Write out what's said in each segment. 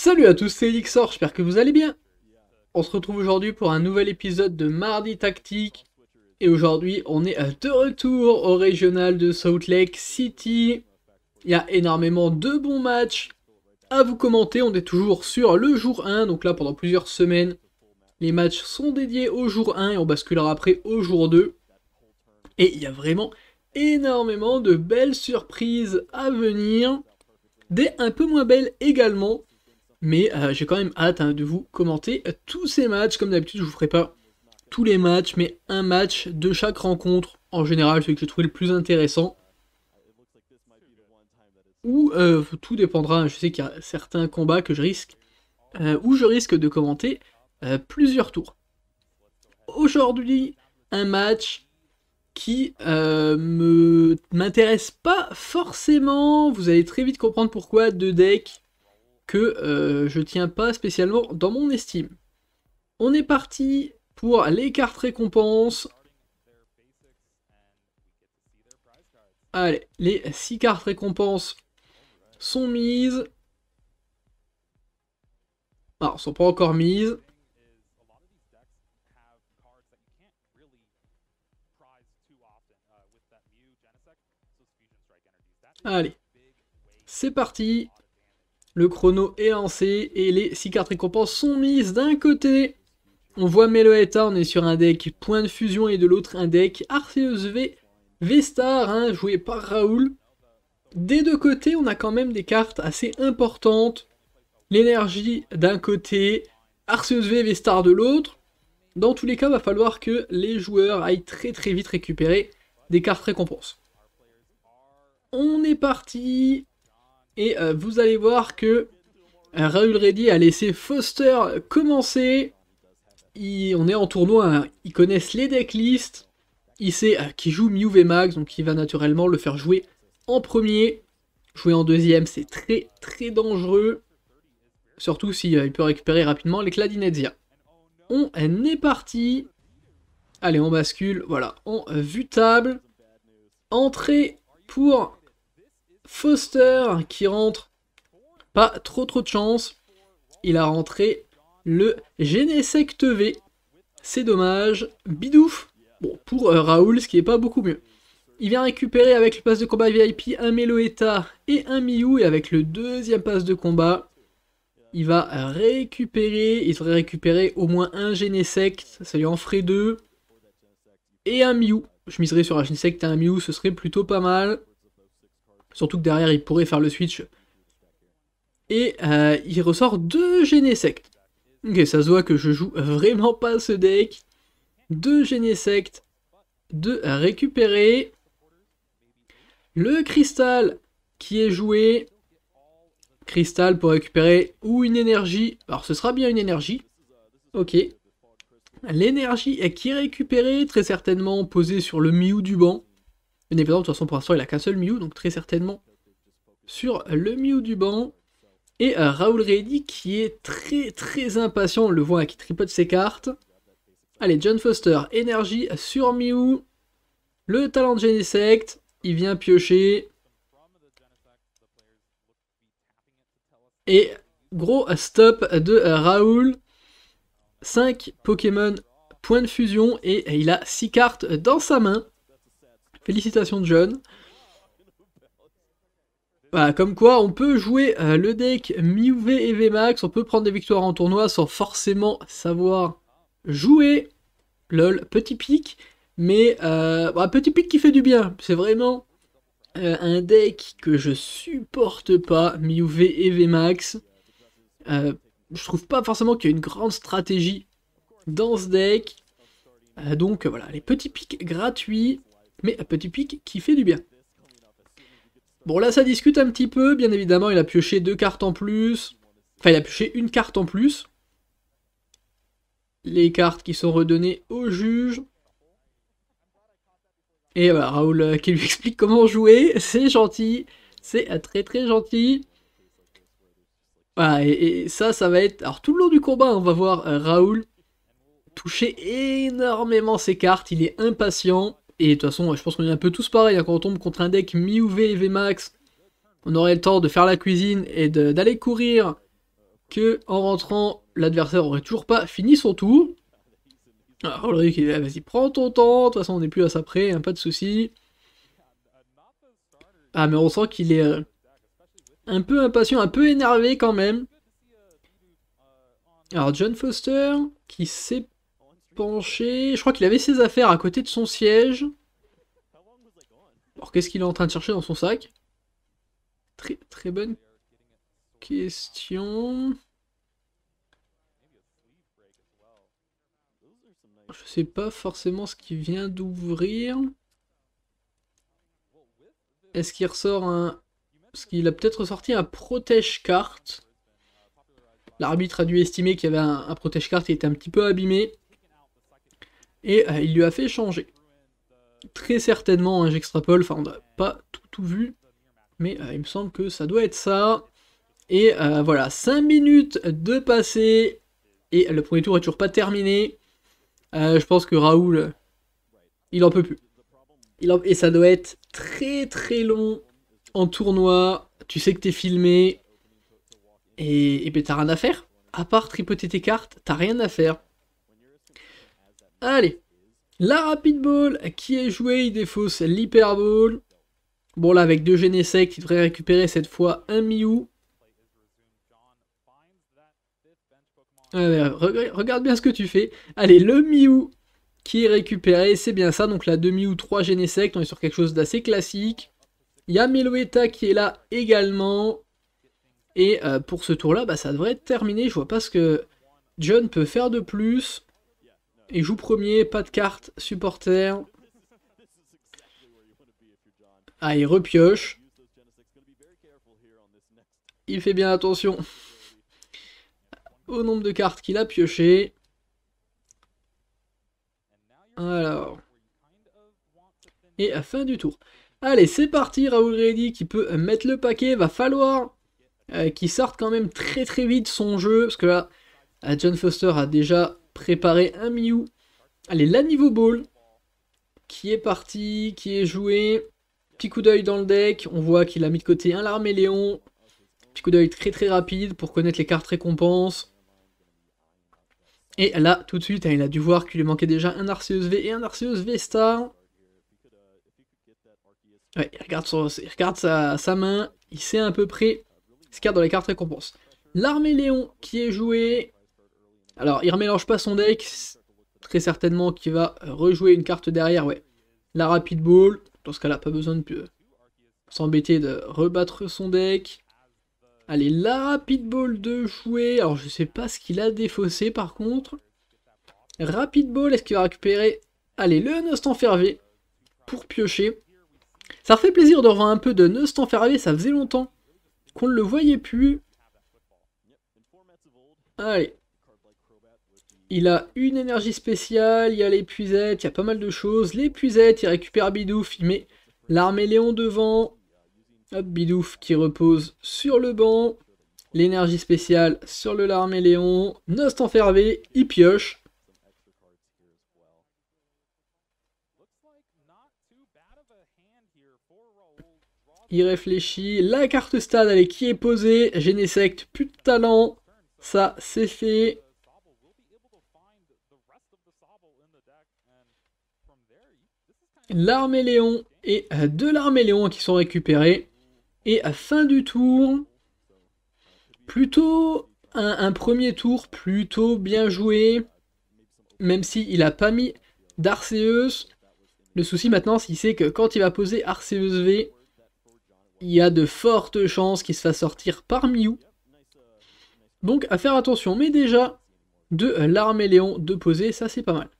Salut à tous, c'est Elixor, j'espère que vous allez bien. On se retrouve aujourd'hui pour un nouvel épisode de Mardi Tactique. Et aujourd'hui, on est de retour au régional de Salt Lake City. Il y a énormément de bons matchs à vous commenter. On est toujours sur le jour 1, donc là pendant plusieurs semaines. Les matchs sont dédiés au jour 1 et on basculera après au jour 2. Et il y a vraiment énormément de belles surprises à venir. Des un peu moins belles également, mais euh, j'ai quand même hâte hein, de vous commenter euh, tous ces matchs. Comme d'habitude, je vous ferai pas tous les matchs, mais un match de chaque rencontre. En général, celui que j'ai trouvé le plus intéressant. Ou euh, tout dépendra. Hein, je sais qu'il y a certains combats que je risque, où je risque de commenter plusieurs tours. Aujourd'hui, un match qui euh, m'intéresse pas forcément. Vous allez très vite comprendre pourquoi deux decks que euh, je tiens pas spécialement dans mon estime. On est parti pour les cartes récompenses. Allez, les 6 cartes récompenses sont mises. Alors, ah, ne sont pas encore mises. Allez, c'est parti. Le chrono est lancé et les six cartes récompenses sont mises d'un côté. On voit Meloetta, on est sur un deck Point de Fusion et de l'autre un deck Arceus V, v hein, joué par Raoul. Des deux côtés, on a quand même des cartes assez importantes. L'énergie d'un côté, Arceus V, v de l'autre. Dans tous les cas, va falloir que les joueurs aillent très très vite récupérer des cartes récompenses. On est parti et euh, vous allez voir que euh, Raul Reddy a laissé Foster commencer. on est en tournoi, hein. ils connaissent les decklists. Il sait qu'il euh, qui joue Mew Max, donc il va naturellement le faire jouer en premier. Jouer en deuxième, c'est très très dangereux. Surtout s'il peut récupérer rapidement l'éclat d'Inezia. On est parti. Allez, on bascule. Voilà, en vue table. Entrée pour Foster qui rentre. Pas trop trop de chance. Il a rentré le Genesect V. C'est dommage. Bidouf. Bon, pour euh, Raoul, ce qui n'est pas beaucoup mieux. Il vient récupérer avec le pass de combat VIP un Meloeta et un Miou. Et avec le deuxième pass de combat, il va récupérer. Il devrait récupérer au moins un Genesect. Ça lui en ferait deux. Et un Miou. Je miserais sur un Genesect et un Miou, ce serait plutôt pas mal. Surtout que derrière, il pourrait faire le switch. Et euh, il ressort deux Genesect. Ok, ça se voit que je joue vraiment pas ce deck. Deux Genesect. Deux récupérer. Le cristal qui est joué. Cristal pour récupérer ou une énergie. Alors ce sera bien une énergie. Ok. L'énergie qui est récupérée, très certainement posée sur le Miou du banc. Mais évidemment, de toute façon, pour l'instant, il a qu'un seul Mew, donc très certainement sur le Mew du banc. Et euh, Raoul Reddy qui est très très impatient, on le voit, qui tripote ses cartes. Allez, John Foster, énergie sur Mew. Le talent de Genesect, il vient piocher. Et gros stop de euh, Raoul. 5 Pokémon, point de fusion, et il a 6 cartes dans sa main. Félicitations John. comme quoi on peut jouer euh, le deck V et VMAX, on peut prendre des victoires en tournoi sans forcément savoir jouer. Lol, petit pic, mais euh, bah, petit pic qui fait du bien. C'est vraiment euh, un deck que je supporte pas, MiUV et VMAX. Euh, je trouve pas forcément qu'il y a une grande stratégie dans ce deck. donc voilà, les petits pics gratuits, mais un petit pic qui fait du bien. Bon là ça discute un petit peu, bien évidemment il a pioché deux cartes en plus, enfin il a pioché une carte en plus. Les cartes qui sont redonnées au juge. Et voilà, Raoul euh, qui lui explique comment jouer, c'est gentil, c'est très très gentil. Voilà, et, ça, ça va être... Alors tout le long du combat, on va voir euh, Raoul toucher énormément ses cartes, il est impatient. Et de toute façon, je pense qu'on est un peu tous pareils. Hein. quand on tombe contre un deck mi V et VMAX, on aurait le temps de faire la cuisine et d'aller courir que en rentrant, l'adversaire aurait toujours pas fini son tour. Alors Ulrich, il est vas-y, prends ton temps, de toute façon on n'est plus à ça près, hein, pas de souci. Ah mais on sent qu'il est euh, un peu impatient, un peu énervé quand même. Alors John Foster, qui sait je crois qu'il avait ses affaires à côté de son siège. Alors qu'est-ce qu'il est en train de chercher dans son sac Très bonne question. Je sais pas forcément ce qu'il vient d'ouvrir. Est-ce qu'il ressort un... qu'il a peut-être sorti un protège-carte. L'arbitre a dû estimer qu'il y avait un, protège-carte qui était un petit peu abîmé et euh, il lui a fait changer. Très certainement, hein, j'extrapole, enfin on n'a pas tout, tout, vu, mais euh, il me semble que ça doit être ça. Et euh, voilà, 5 minutes de passé, et le premier tour est toujours pas terminé. je pense que Raoul, il en peut plus. Il Et ça doit être très très long en tournoi, tu sais que es filmé, et, et ben t'as rien à faire. À part tripoter tes cartes, t'as rien à faire. Allez, la rapid ball qui est jouée, il défausse Ball. Bon là avec deux Genesect il devrait récupérer cette fois un Miou. Ah regarde bien ce que tu fais. Allez, le Miou qui est récupéré, c'est bien ça. Donc la demi Miou, trois Génésectes, on est sur quelque chose d'assez classique. Il y a Meloeta qui est là également. Et euh, pour ce tour-là, bah, ça devrait être terminé. Je vois pas ce que John peut faire de plus. Il joue premier, pas de carte, supporter. Ah, il repioche. Il fait bien attention au nombre de cartes qu'il a piochées. Alors. Et à fin du tour. Allez, c'est parti, Raoul Reddy qui peut mettre le paquet. Va falloir euh, qu'il sorte quand même très très vite son jeu. Parce que là, John Foster a déjà préparer un Miou. Allez, la niveau ball qui est parti, qui est joué. Petit coup d'œil dans le deck, on voit qu'il a mis de côté un léon. Petit coup d'œil très très rapide pour connaître les cartes récompenses. Et là, tout de suite, hein, il a dû voir qu'il lui manquait déjà un Arceus V et un Arceus Vesta. star il regarde, sa, main, il sait à peu près ce qu'il y a dans les cartes récompenses. L'armée Léon qui est joué. Alors, il remélange pas son deck. Très certainement qu'il va rejouer une carte derrière, ouais. La Rapid Ball. Dans ce cas-là, pas besoin de euh, s'embêter de rebattre son deck. Allez, la Rapid Ball de jouer. Alors, je sais pas ce qu'il a défaussé, par contre. Rapid Ball, est-ce qu'il va récupérer Allez, le Fervé. pour piocher. Ça fait plaisir de revoir un peu de Nostanfervé, ça faisait longtemps qu'on ne le voyait plus. Allez, il a une énergie spéciale, il y a l'épuisette, il y a pas mal de choses. L'épuisette, il récupère Bidouf, il met l'armée Léon devant. Hop, Bidouf qui repose sur le banc. L'énergie spéciale sur le l'armée Léon. Nost enfervé, il pioche. Il réfléchit. La carte stade, allez, qui est posée. Genesect, plus de talent. Ça, c'est fait. L'armée Léon et euh, de l'Armée Léon qui sont récupérés. Et à fin du tour, plutôt un, premier tour plutôt bien joué, même s'il il n'a pas mis d'Arceus. Le souci maintenant, c'est que quand il va poser Arceus V, il y a de fortes chances qu'il se fasse sortir parmi vous. Donc à faire attention, mais déjà de euh, l'armée Léon, de poser, ça c'est pas mal.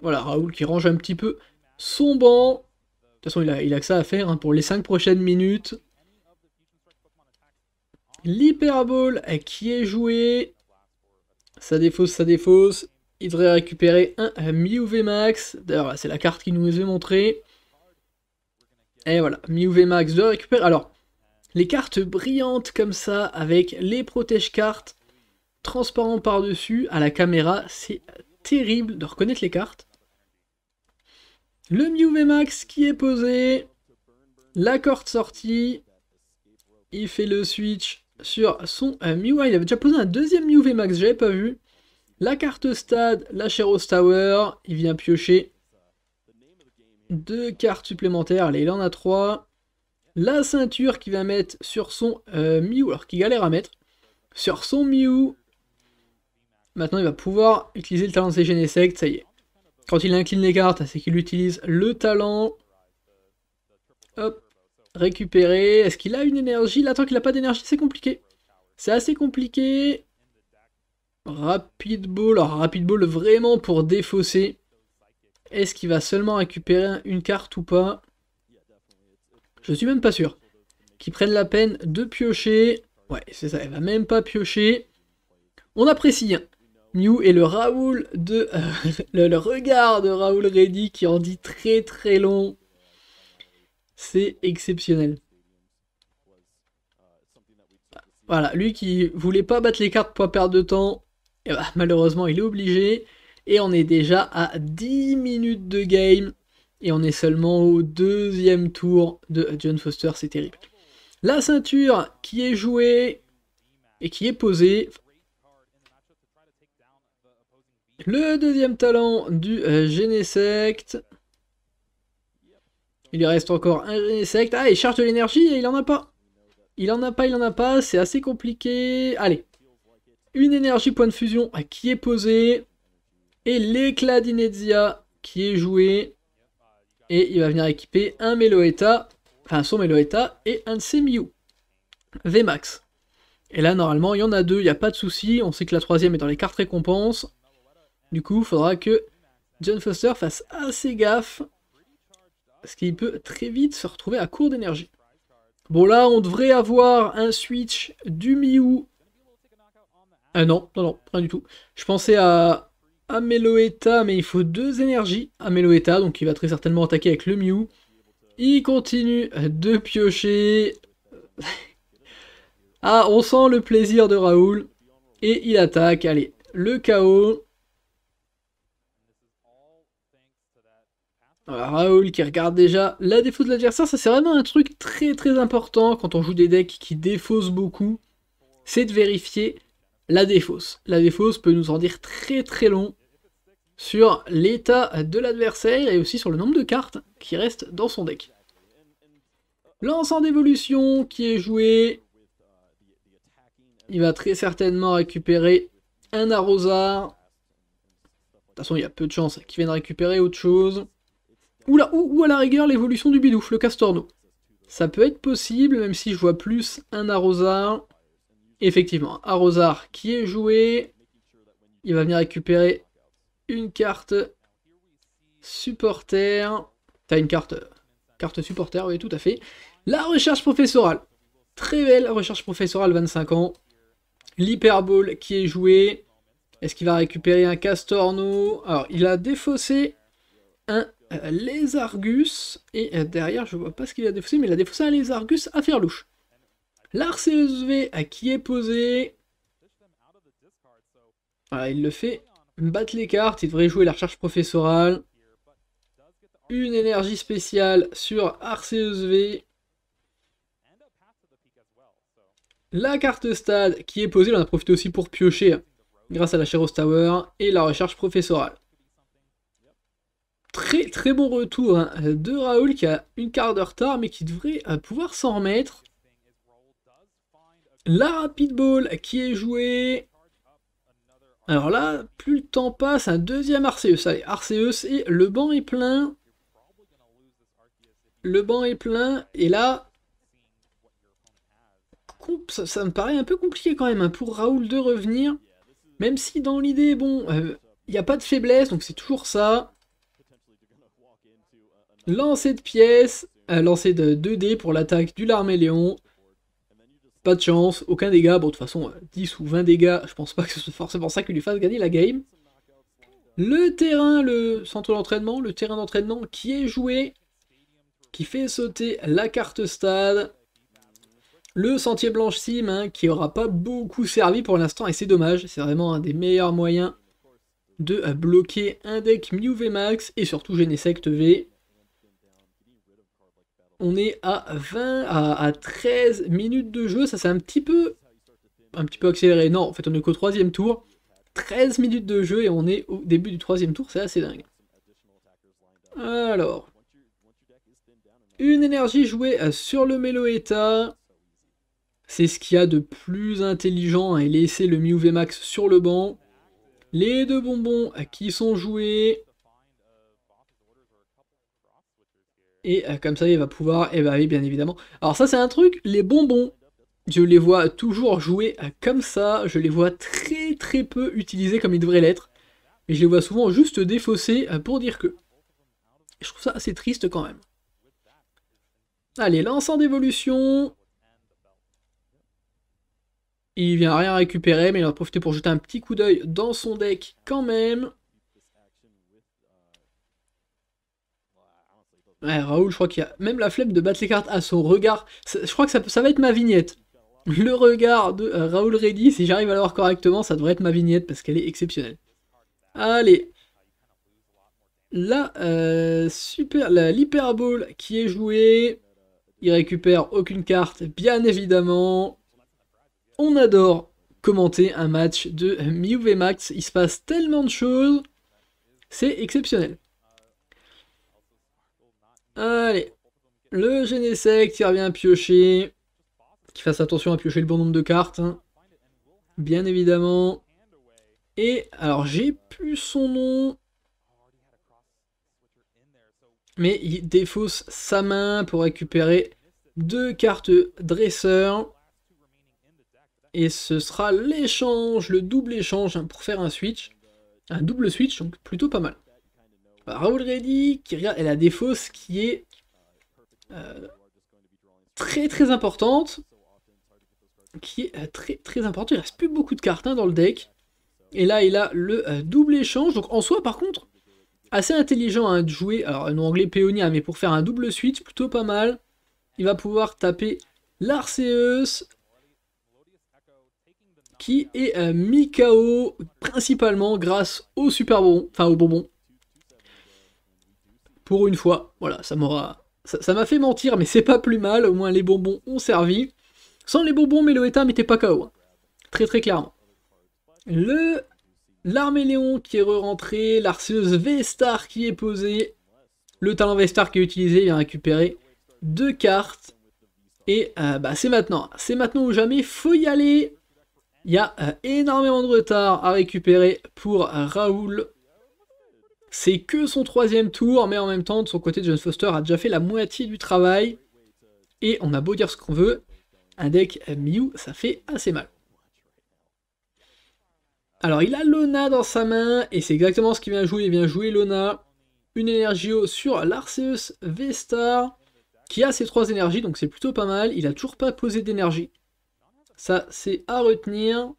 Voilà, Raoul qui range un petit peu son banc. De toute façon, il a, que ça à faire hein, pour les 5 prochaines minutes. L'hyperball qui est joué. Ça défausse, ça défausse. Il devrait récupérer un, mi Max. D'ailleurs, c'est la carte qui nous est montrée. Et voilà, MiUV Max de récupérer. Alors, les cartes brillantes comme ça, avec les protège-cartes transparents par-dessus, à la caméra, c'est terrible de reconnaître les cartes. Le Miu Max qui est posé. La corde sortie. Il fait le switch sur son euh, Mew, ah, Il avait déjà posé un deuxième Miu Max, n'avais pas vu. La carte stade, la Sheros Tower. Il vient piocher deux cartes supplémentaires. Allez, il en a trois. La ceinture qu'il va mettre sur son euh, Mew, alors qu'il galère à mettre, sur son Mew. Maintenant, il va pouvoir utiliser le talent de ses e ça y est. Quand il incline les cartes, c'est qu'il utilise le talent. Hop, récupérer. Est-ce qu'il a une énergie Là, tant qu'il n'a pas d'énergie, c'est compliqué. C'est assez compliqué. Rapid Ball. Alors, Rapid Ball vraiment pour défausser. Est-ce qu'il va seulement récupérer une carte ou pas Je suis même pas sûr. Qu'il prenne la peine de piocher. Ouais, c'est ça, elle va même pas piocher. On apprécie. Hein. New et le Raoul de euh, le, regard de Raoul Reddy qui en dit très très long. C'est exceptionnel. Voilà, lui qui voulait pas battre les cartes pour pas perdre de temps, et eh ben, malheureusement il est obligé. Et on est déjà à 10 minutes de game. Et on est seulement au deuxième tour de John Foster, c'est terrible. La ceinture qui est jouée et qui est posée, le deuxième talent du euh, Genesect. Il reste encore un Genesect. Ah, il charge de l'énergie et il en a pas. Il en a pas, il en a pas. C'est assez compliqué. Allez. Une énergie point de fusion qui est posée. Et l'éclat d'Inezia qui est joué. Et il va venir équiper un Meloeta. Enfin, son Meloeta et un de ses VMAX. Et là, normalement, il y en a deux. Il n'y a pas de souci. On sait que la troisième est dans les cartes récompenses. Du coup, il faudra que John Foster fasse assez gaffe. Parce qu'il peut très vite se retrouver à court d'énergie. Bon là, on devrait avoir un switch du Miou. Ah non, non, non, rien du tout. Je pensais à Ameloeta, mais il faut deux énergies. Meloeta, donc il va très certainement attaquer avec le Miou. Il continue de piocher. ah, on sent le plaisir de Raoul. Et il attaque. Allez, le chaos. Raoul qui regarde déjà la défausse de l'adversaire, ça c'est vraiment un truc très très important quand on joue des decks qui défaussent beaucoup, c'est de vérifier la défausse. La défausse peut nous en dire très très long sur l'état de l'adversaire et aussi sur le nombre de cartes qui restent dans son deck. en d'évolution qui est joué, il va très certainement récupérer un arrosard. De toute façon, il y a peu de chances qu'il vienne récupérer autre chose ou, à la rigueur l'évolution du bidouf, le castorno. Ça peut être possible, même si je vois plus un arrosard. Effectivement, arrosard qui est joué. Il va venir récupérer une carte supporter. T'as une carte, carte supporter, oui, tout à fait. La recherche professorale. Très belle recherche professorale, 25 ans. L'hyperball qui est joué. Est-ce qu'il va récupérer un castorneau Alors, il a défaussé un euh, les Argus, et euh, derrière, je vois pas ce qu'il a défaussé, mais il a défaussé un les Argus à faire louche. à qui est posé. Voilà, il le fait battre les cartes, il devrait jouer la recherche professorale. Une énergie spéciale sur V, La carte stade qui est posée, on a profité aussi pour piocher hein, grâce à la Shero's Tower et la recherche professorale. Très très bon retour hein, de Raoul qui a une quart d'heure retard mais qui devrait euh, pouvoir s'en remettre. La rapid ball qui est jouée. Alors là, plus le temps passe, un deuxième Arceus. Allez, Arceus et le banc est plein. Le banc est plein et là, ça, me paraît un peu compliqué quand même hein, pour Raoul de revenir. Même si dans l'idée, bon, euh, il n'y a pas de faiblesse, donc c'est toujours ça. Lancé de pièces, lancé lancer de 2D euh, pour l'attaque du léon Pas de chance, aucun dégât. Bon, de toute façon, 10 euh, ou 20 dégâts, je pense pas que ce soit forcément ça qui lui fasse gagner la game. Le terrain, le centre d'entraînement, le terrain d'entraînement qui est joué, qui fait sauter la carte stade. Le sentier blanche sim, hein, qui aura pas beaucoup servi pour l'instant, et c'est dommage, c'est vraiment un des meilleurs moyens de euh, bloquer un deck Mew Max et surtout Genesect V on est à 20 à, 13 minutes de jeu. Ça c'est un petit peu un petit peu accéléré. Non, en fait on est qu'au troisième tour. 13 minutes de jeu et on est au début du troisième tour, c'est assez dingue. Alors. Une énergie jouée euh, sur le Meloeta. C'est ce qu'il y a de plus intelligent hein, et laisser le Miu Max sur le banc. Les deux bonbons euh, qui sont joués. Et euh, comme ça, il va pouvoir, et eh bah ben oui, bien évidemment. Alors ça, c'est un truc, les bonbons, je les vois toujours jouer euh, comme ça, je les vois très très peu utilisés comme ils devraient l'être, mais je les vois souvent juste défausser euh, pour dire que. Je trouve ça assez triste quand même. Allez, en d'évolution. Il vient rien récupérer, mais il va profiter pour jeter un petit coup d'œil dans son deck quand même. Ouais, Raoul, je crois qu'il y a même la flemme de battre les cartes à son regard. Je crois que ça, va être ma vignette. Le regard de euh, Raoul Reddy, si j'arrive à voir correctement, ça devrait être ma vignette parce qu'elle est exceptionnelle. Allez. Là, euh, qui est joué. Il récupère aucune carte, bien évidemment. On adore commenter un match de Miu Max. Il se passe tellement de choses. C'est exceptionnel. Allez. Le Genesec qui revient piocher. qui fasse attention à piocher le bon nombre de cartes. Hein. Bien évidemment. Et alors j'ai plus son nom. Mais il défausse sa main pour récupérer deux cartes dresseur. Et ce sera l'échange, le double échange hein, pour faire un switch. Un double switch, donc plutôt pas mal. Raoul Reddy, qui elle a des fausses qui est euh, très très importante. Qui est euh, très très importante. Il reste plus beaucoup de cartes hein, dans le deck. Et là, il a le euh, double échange. Donc en soi, par contre, assez intelligent à hein, de jouer. Alors, non anglais Péonia, hein, mais pour faire un double switch, plutôt pas mal. Il va pouvoir taper l'Arceus, qui est Mikao, principalement grâce au super bonbon, enfin au bonbon, pour une fois, voilà, ça m'aura. Ça m'a fait mentir, mais c'est pas plus mal, au moins les bonbons ont servi. Sans les bonbons, Meloetta n'était pas KO. Hein. Très très clairement. Le Léon qui est re-rentré, l'arceuse Vestar qui est posée, le talent Vestar qui est utilisé, il vient récupérer deux cartes. Et euh, bah, c'est maintenant, c'est maintenant ou jamais, faut y aller. Il y a euh, énormément de retard à récupérer pour euh, Raoul. C'est que son troisième tour, mais en même temps, de son côté, John Foster a déjà fait la moitié du travail. Et on a beau dire ce qu'on veut, un deck Mew, ça fait assez mal. Alors, il a Lona dans sa main, et c'est exactement ce qu'il vient jouer. Il vient jouer Lona, une énergie sur l'Arceus v qui a ses trois énergies, donc c'est plutôt pas mal. Il a toujours pas posé d'énergie. Ça, c'est à retenir.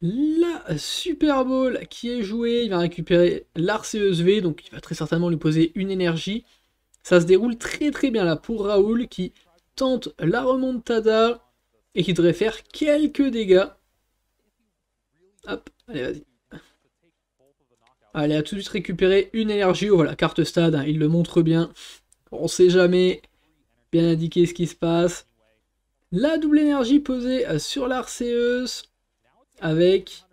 La Super Bowl qui est jouée, il va récupérer l'Arceusv, donc il va très certainement lui poser une énergie. Ça se déroule très très bien là pour Raoul qui tente la remontada et qui devrait faire quelques dégâts. Hop, allez vas-y. Allez, à tout de suite récupérer une énergie. Oh, voilà, carte stade, hein, il le montre bien. On ne sait jamais bien indiquer ce qui se passe. La double énergie posée sur l'Arceus avec,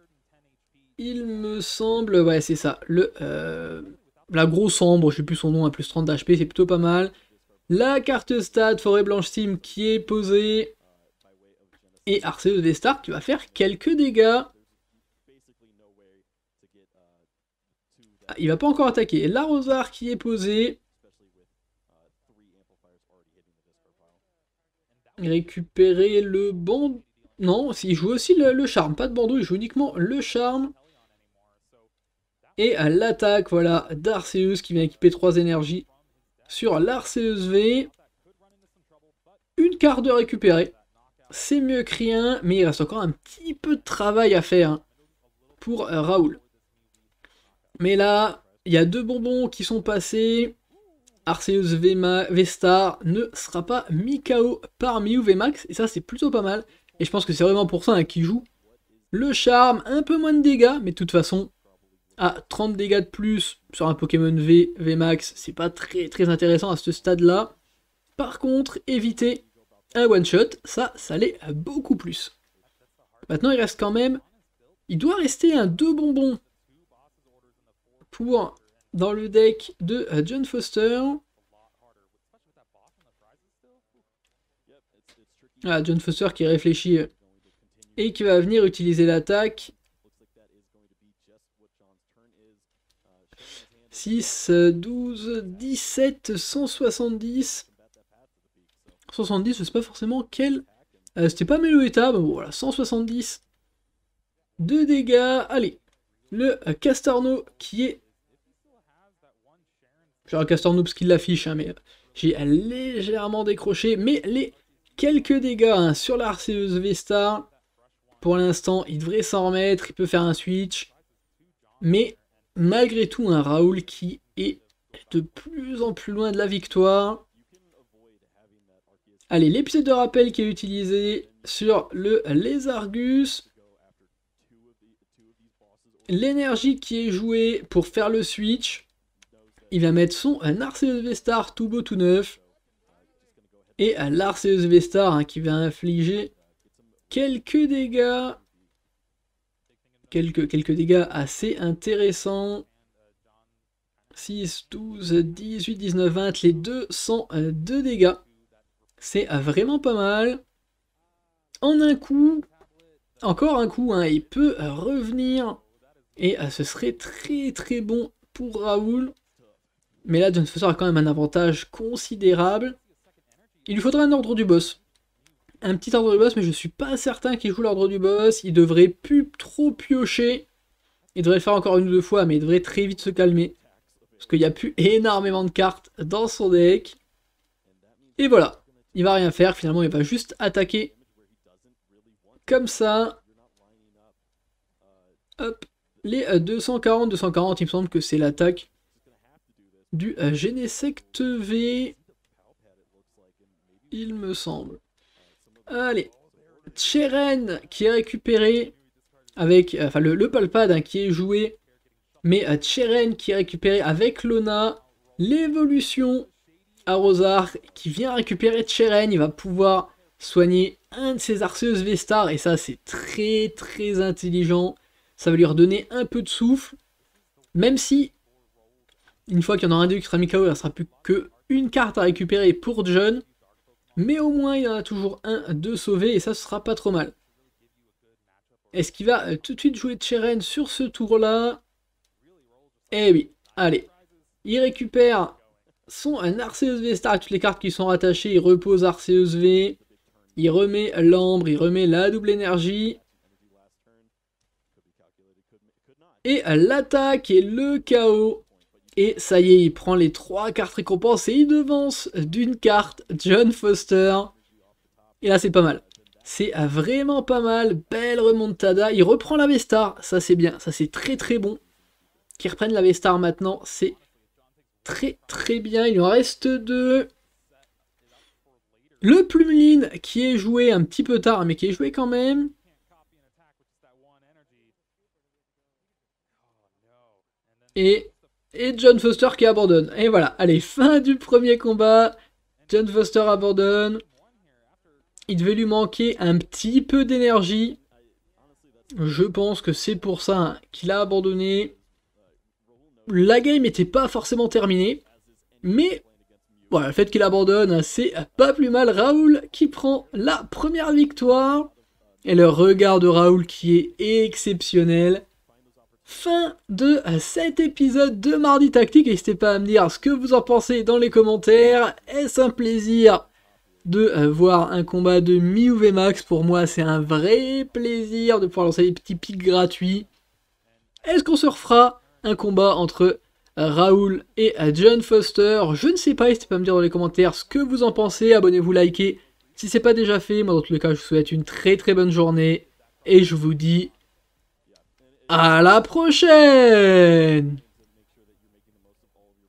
il me semble, ouais c'est ça, le, euh, la grosse ombre, je sais plus son nom, à plus 30 d'HP, c'est plutôt pas mal. La carte stade Forêt Blanche team qui est posée. Et Arceus de Stars qui va faire quelques dégâts. Ah, il va pas encore attaquer. La Rosar qui est posée. Récupérer le bon... Non, il joue aussi le, charme. Pas de bandeau, il joue uniquement le charme. Et à l'attaque, voilà, d'Arceus qui vient équiper 3 énergies sur l'Arceus V. Une carte de récupérée. C'est mieux que rien, mais il reste encore un petit peu de travail à faire hein, pour Raoul. Mais là, il y a deux bonbons qui sont passés. Arceus Vestar v ne sera pas mis KO par Miu Vmax, et ça c'est plutôt pas mal. Et je pense que c'est vraiment pour ça hein, qu'il joue. Le charme, un peu moins de dégâts, mais de toute façon, à 30 dégâts de plus sur un Pokémon V, V max, c'est pas très, très intéressant à ce stade-là. Par contre, éviter un one-shot, ça, ça l'est beaucoup plus. Maintenant, il reste quand même... Il doit rester un 2 bonbons pour dans le deck de euh, John Foster. Ah John Foster qui réfléchit euh, et qui va venir utiliser l'attaque. 6, 12, 17, 170. 170, je sais pas forcément quel... Euh, c'était pas Meloeta, mais bon, voilà, 170. deux dégâts. Allez, le euh, Castorno qui est... Je un Castorno parce qu'il l'affiche, hein, mais j'ai légèrement décroché. Mais les Quelques dégâts hein, sur la Vesta. Pour l'instant, il devrait s'en remettre, il peut faire un switch. Mais malgré tout, un hein, Raoul qui est de plus en plus loin de la victoire. Allez, l'épisode de rappel qui est utilisé sur le Lézargus, L'énergie qui est jouée pour faire le switch. Il va mettre son Arceus Vesta tout beau tout neuf et à l'Arceus Vestar hein, qui va infliger quelques dégâts. Quelques, quelques dégâts assez intéressants. 6, 12, 18, 19, 20, les deux sont euh, dégâts. C'est euh, vraiment pas mal. En un coup, encore un coup, hein, il peut euh, revenir. Et ce serait très très bon pour Raoul. Mais là, John Foster a quand même un avantage considérable. Il lui faudrait un ordre du boss. Un petit ordre du boss, mais je suis pas certain qu'il joue l'ordre du boss. Il devrait plus trop piocher. Il devrait le faire encore une ou deux fois, mais il devrait très vite se calmer. Parce qu'il n'y a plus énormément de cartes dans son deck. Et voilà. Il va rien faire, finalement, il va juste attaquer. Comme ça. Hop. Les 240, euh, 240, il me semble que c'est l'attaque du euh, Genesect V il me semble. Allez, Cheren qui est récupéré avec, euh, enfin le, Palpad hein, qui est joué, mais Tcheren euh, qui est récupéré avec Lona, l'évolution à Rosar qui vient récupérer Tcheren. il va pouvoir soigner un de ses arceus v et ça c'est très très intelligent, ça va lui redonner un peu de souffle, même si une fois qu'il y en aura un sera mis il ne sera plus que une carte à récupérer pour John, mais au moins, il y en a toujours un de sauvé et ça, ce sera pas trop mal. Est-ce qu'il va euh, tout de suite jouer Cheren sur ce tour-là Eh oui, allez. Il récupère son Arceus V Star, toutes les cartes qui sont rattachées, il repose Arceus V, il remet l'ambre, il remet la double énergie. Et l'attaque et le chaos. Et ça y est, il prend les trois cartes récompenses et il devance d'une carte John Foster. Et là, c'est pas mal. C'est vraiment pas mal. Belle remontada. Il reprend la V-Star. Ça, c'est bien. Ça, c'est très très bon. Qu'ils reprennent la V-Star maintenant, c'est très très bien. Il en reste deux. Le Plumeline qui est joué un petit peu tard, mais qui est joué quand même. Et et John Foster qui abandonne. Et voilà, allez, fin du premier combat. John Foster abandonne. Il devait lui manquer un petit peu d'énergie. Je pense que c'est pour ça qu'il a abandonné. La game n'était pas forcément terminée. Mais le fait qu'il abandonne, c'est pas plus mal. Raoul qui prend la première victoire. Et le regard de Raoul qui est exceptionnel. Fin de euh, cet épisode de Mardi Tactique. N'hésitez pas à me dire ce que vous en pensez dans les commentaires. Est-ce un plaisir de euh, voir un combat de Mi ou Max Pour moi, c'est un vrai plaisir de pouvoir lancer des petits pics gratuits. Est-ce qu'on se refera un combat entre euh, Raoul et John Foster Je ne sais pas, n'hésitez pas à me dire dans les commentaires ce que vous en pensez. Abonnez-vous, likez si ce n'est pas déjà fait. Moi, dans tous les cas, je vous souhaite une très très bonne journée. Et je vous dis à la prochaine